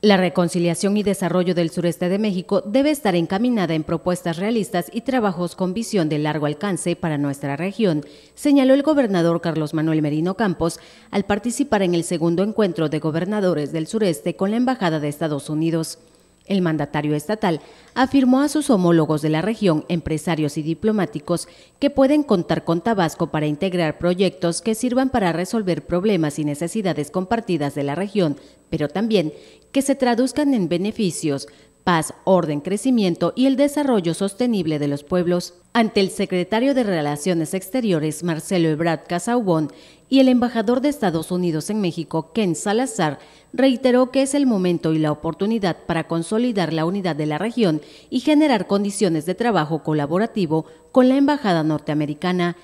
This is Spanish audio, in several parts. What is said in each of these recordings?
La reconciliación y desarrollo del sureste de México debe estar encaminada en propuestas realistas y trabajos con visión de largo alcance para nuestra región, señaló el gobernador Carlos Manuel Merino Campos al participar en el segundo encuentro de gobernadores del sureste con la Embajada de Estados Unidos. El mandatario estatal afirmó a sus homólogos de la región, empresarios y diplomáticos, que pueden contar con Tabasco para integrar proyectos que sirvan para resolver problemas y necesidades compartidas de la región, pero también que se traduzcan en beneficios, paz, orden, crecimiento y el desarrollo sostenible de los pueblos, ante el secretario de Relaciones Exteriores, Marcelo Ebrard Casaubon, y el embajador de Estados Unidos en México, Ken Salazar, reiteró que es el momento y la oportunidad para consolidar la unidad de la región y generar condiciones de trabajo colaborativo con la Embajada norteamericana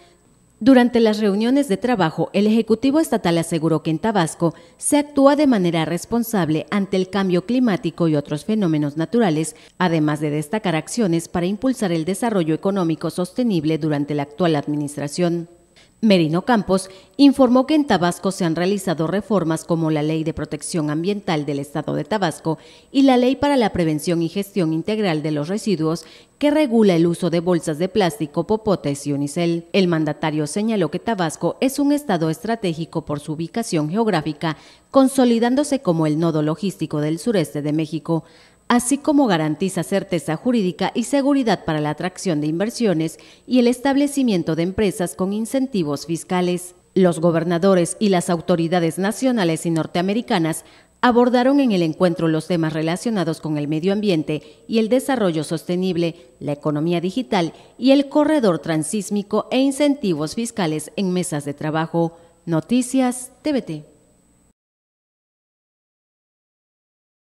durante las reuniones de trabajo, el Ejecutivo Estatal aseguró que en Tabasco se actúa de manera responsable ante el cambio climático y otros fenómenos naturales, además de destacar acciones para impulsar el desarrollo económico sostenible durante la actual administración. Merino Campos informó que en Tabasco se han realizado reformas como la Ley de Protección Ambiental del Estado de Tabasco y la Ley para la Prevención y Gestión Integral de los Residuos que regula el uso de bolsas de plástico, popotes y unicel. El mandatario señaló que Tabasco es un estado estratégico por su ubicación geográfica, consolidándose como el nodo logístico del sureste de México así como garantiza certeza jurídica y seguridad para la atracción de inversiones y el establecimiento de empresas con incentivos fiscales. Los gobernadores y las autoridades nacionales y norteamericanas abordaron en el encuentro los temas relacionados con el medio ambiente y el desarrollo sostenible, la economía digital y el corredor transísmico e incentivos fiscales en mesas de trabajo. Noticias TVT.